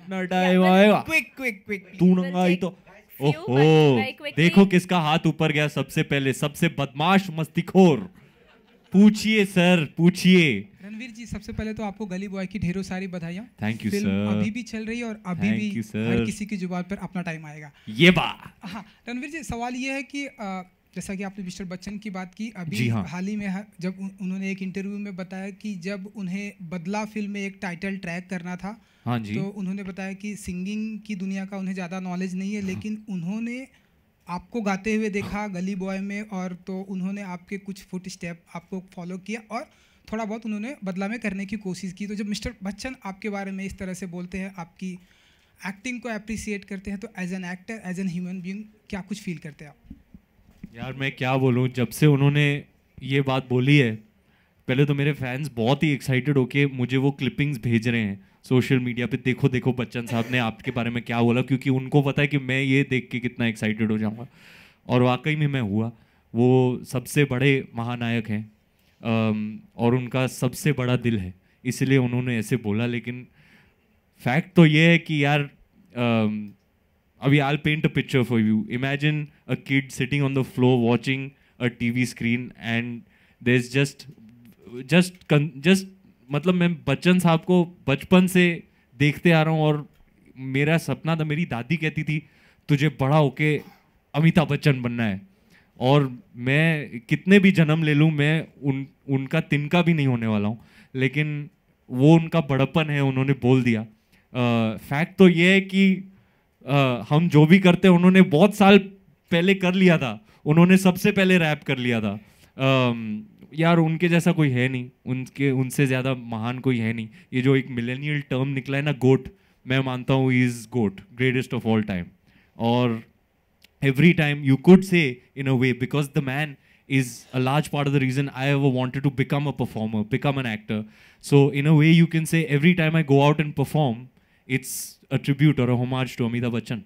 अपना डाइव आएगा quick quick quick तू नंगा ही तो ओहो देखो किसका हाथ ऊपर गया सबसे पहले सबसे बदमाश मस्तीखोर पूछिए सर पूछिए रणवीर जी सबसे पहले तो आपको गली बॉय की ढेरों सारी बधाइयां थैंक यू सर अभी भी चल रही है और अभी Thank भी हर किसी की जुबान पर अपना टाइम आएगा ये बात हाँ रणवीर जी सवाल ये है कि जैसा कि आपने मिस्टर बच्चन की बात की अभी हाँ। हाल ही में जब उन्होंने एक इंटरव्यू में बताया कि जब उन्हें बदला फिल्म में एक टाइटल ट्रैक करना था हाँ जी। तो उन्होंने बताया कि सिंगिंग की दुनिया का उन्हें ज़्यादा नॉलेज नहीं है हाँ। लेकिन उन्होंने आपको गाते हुए देखा हाँ। गली बॉय में और तो उन्होंने आपके कुछ फुट स्टेप आपको फॉलो किया और थोड़ा बहुत उन्होंने बदला में करने की कोशिश की तो जब मिस्टर बच्चन आपके बारे में इस तरह से बोलते हैं आपकी एक्टिंग को अप्रिसिएट करते हैं तो as an actor as an human being क्या कुछ फील करते हैं आप यार मैं क्या बोलूँ जब से उन्होंने ये बात बोली है पहले तो मेरे फैंस बहुत ही एक्साइटेड होके मुझे वो क्लिपिंग्स भेज रहे हैं सोशल मीडिया पे देखो देखो बच्चन साहब ने आपके बारे में क्या बोला क्योंकि उनको पता है कि मैं ये देख के कितना एक्साइटेड हो जाऊँगा और वाकई में मैं हुआ वो सबसे बड़े महानायक हैं और उनका सबसे बड़ा दिल है इसलिए उन्होंने ऐसे बोला लेकिन फैक्ट तो ये है कि यार अभी all a picture for you imagine a kid sitting on the sitting watching a T V screen and they is just just just just मतलब मैं बच्चन साहब को बचपन से देखते आ रहा हूँ और मेरा सपना था मेरी दादी कहती थी तुझे बड़ा होके अमिताभ बच्चन बनना है और मैं कितने भी जन्म ले लूँ मैं उन उनका तिनका भी नहीं होने वाला हूँ लेकिन वो उनका बड़प्पन है उन्होंने बोल दिया फैक्ट तो ये है कि हम जो भी करते हैं उन्होंने बहुत साल पहले कर लिया था उन्होंने सबसे पहले रैप कर लिया था आ, यार उनके जैसा कोई है नहीं उनके उनसे ज़्यादा महान कोई है नहीं ये जो एक मिलेनियल टर्म निकला है ना गोट मैं मानता हूँ is goat greatest of all time और every time you could say in a way because the man is a large part of the reason I have wanted to become a performer become an actor so in a way you can say every time I go out and perform it's a tribute or a homage to Amitabh Bachchan.